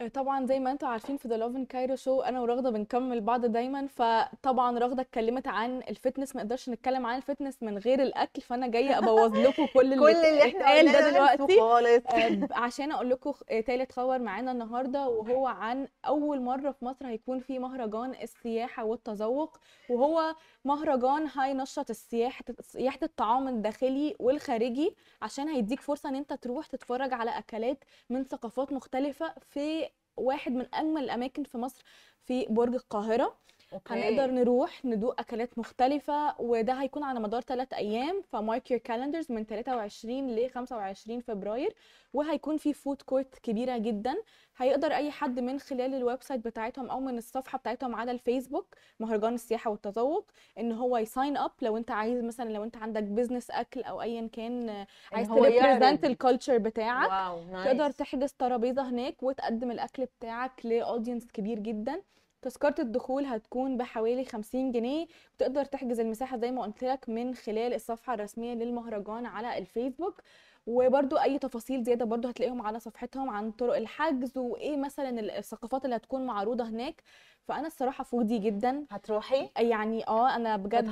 آه، طبعا زي ما انتم عارفين في ذا لاف ان كايرو شو انا ورغده بنكمل بعض دايما فطبعا رغده اتكلمت عن الفتنس ما نقدرش نتكلم عن الفتنس من غير الاكل فانا جايه ابوظ لكم كل اللي كل اللي احنا قلناه ده دلوقتي خالص آه، عشان اقول لكم آه، تالت خبر معانا النهارده وهو عن اول مره في مصر هيكون في مهرجان السياحه والتذوق وهو مهرجان هينشط السياحه سياحه الطعام الداخلي والخارجي عشان هيديك فرصه ان انت تروح تتفرج على اكلات من ثقافات مختلفه في واحد من اجمل الاماكن في مصر في برج القاهره أوكي. هنقدر نروح ندوق اكلات مختلفه وده هيكون على مدار 3 ايام فمارك يور كالندرز من 23 ل 25 فبراير وهيكون في فود كورت كبيره جدا هيقدر اي حد من خلال الويب سايت بتاعتهم او من الصفحه بتاعتهم على الفيسبوك مهرجان السياحه والتذوق ان هو يساين اب لو انت عايز مثلا لو انت عندك بزنس اكل او ايا كان عايز تريبريزنت الكالتشر بتاعك واو. نايس. تقدر تحجز ترابيزه هناك وتقدم الاكل بتاعك لاودينس كبير جدا تذكرة الدخول هتكون بحوالي 50 جنيه وتقدر تحجز المساحة زي ما قلت لك من خلال الصفحة الرسمية للمهرجان على الفيسبوك وبرده اي تفاصيل زياده برده هتلاقيهم على صفحتهم عن طرق الحجز وايه مثلا الثقافات اللي هتكون معروضه هناك فانا الصراحه فودي جدا هتروحي يعني اه انا بجد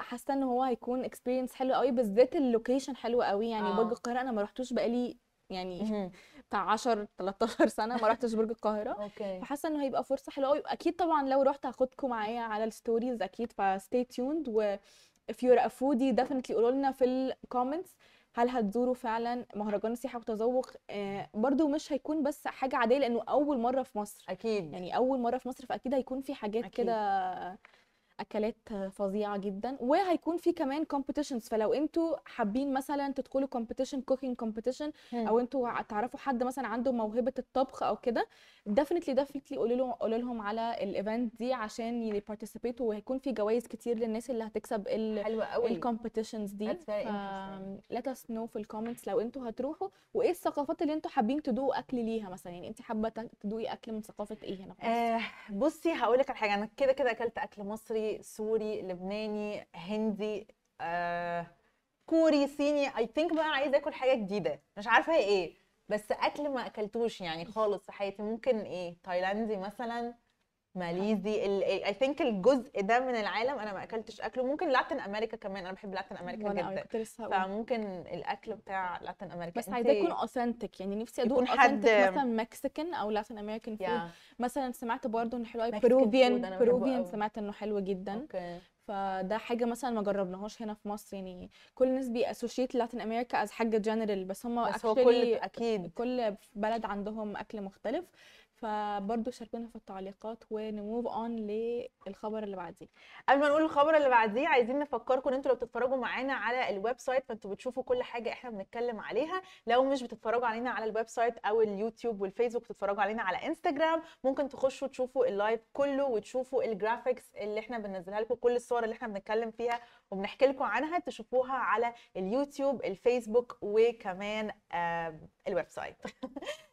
حاسه ان هو هيكون اكسبيرينس حلو قوي بالذات اللوكيشن حلو قوي يعني آه. برج القاهره انا ما رحتوش بقالي يعني بتاع 10 13 سنه ما رحتش برج القاهره اوكي فحاسه انه هيبقى فرصه حلوه قوي اكيد طبعا لو رحت هاخدكم معايا على الستوريز اكيد فستي تيوند و if you're a foodie definitely قولوا لنا في الكومنتس هل هتزوروا فعلا مهرجان السياحه والتذوق آه برضو مش هيكون بس حاجه عاديه لانه اول مره في مصر اكيد يعني اول مره في مصر فاكيد هيكون في حاجات كده اكلات فظيعه جدا وهيكون في كمان كومبيتيشنز فلو انتوا حابين مثلا تدخلوا كومبيتيشن كوكينج كومبيتيشن او انتوا تعرفوا حد مثلا عنده موهبه الطبخ او كده ديفنتلي ديفنتلي قولوا لهم قولوا لهم على الايفنت دي عشان يبارتيسيبيتوا وهيكون في جوائز كتير للناس اللي هتكسب الكومبيتيشنز دي let us know في الكومنتس لو انتوا هتروحوا وايه الثقافات اللي انتوا حابين تدوقوا اكل ليها مثلا يعني انت حابه تدوقي اكل من ثقافه ايه هنا آه بصي هقول لك على حاجه انا كده كده اكلت اكل مصري سوري لبناني هندي آه، كوري صيني اي ثينك بقى عايزه اكل حاجه جديده مش عارفه ايه بس اكل ما اكلتوش يعني خالص في حياتي ممكن ايه تايلاندي مثلا ماليزي اي ثينك الجزء ده من العالم انا ما اكلتش اكله ممكن لاتن امريكا كمان انا بحب لاتن امريكا جدا فممكن الاكل بتاع لاتن امريكا بس عايزاه يكون اوثنتك يعني نفسي ادوق حد مثلا مكسيكان او لاتن امريكان فود yeah. مثلا سمعت برضه ان حلو قوي بروفيان بروفيان سمعت انه حلو جدا okay. فده حاجه مثلا ما جربناهاش هنا في مصر يعني كل الناس بيأسوشيت لاتن امريكا از حاجه جنرال بس هم بس هو كل اكيد كل بلد عندهم اكل مختلف فبرضه شاركونا في التعليقات ونموف اون للخبر اللي بعديه قبل ما نقول الخبر اللي بعديه عايزين نفكركم ان انتوا لو بتتفرجوا معانا على الويب سايت فانتوا بتشوفوا كل حاجه احنا بنتكلم عليها لو مش بتتفرجوا علينا على الويب سايت او اليوتيوب والفيسبوك بتتفرجوا علينا على انستجرام ممكن تخشوا تشوفوا اللايف كله وتشوفوا الجرافيكس اللي احنا بننزلها لكم كل الصور اللي احنا بنتكلم فيها وبنحكي لكم عنها تشوفوها على اليوتيوب الفيسبوك وكمان الويب سايت